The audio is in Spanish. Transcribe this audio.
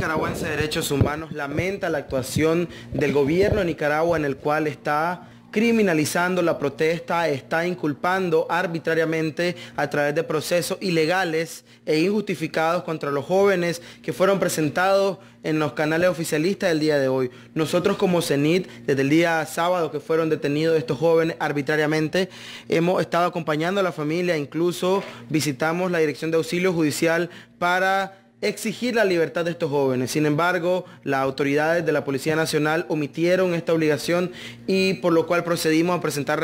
nicaragüense de derechos humanos lamenta la actuación del gobierno de Nicaragua en el cual está criminalizando la protesta, está inculpando arbitrariamente a través de procesos ilegales e injustificados contra los jóvenes que fueron presentados en los canales oficialistas del día de hoy. Nosotros como CENIT, desde el día sábado que fueron detenidos estos jóvenes arbitrariamente, hemos estado acompañando a la familia, incluso visitamos la Dirección de Auxilio Judicial para exigir la libertad de estos jóvenes. Sin embargo, las autoridades de la Policía Nacional omitieron esta obligación y por lo cual procedimos a presentar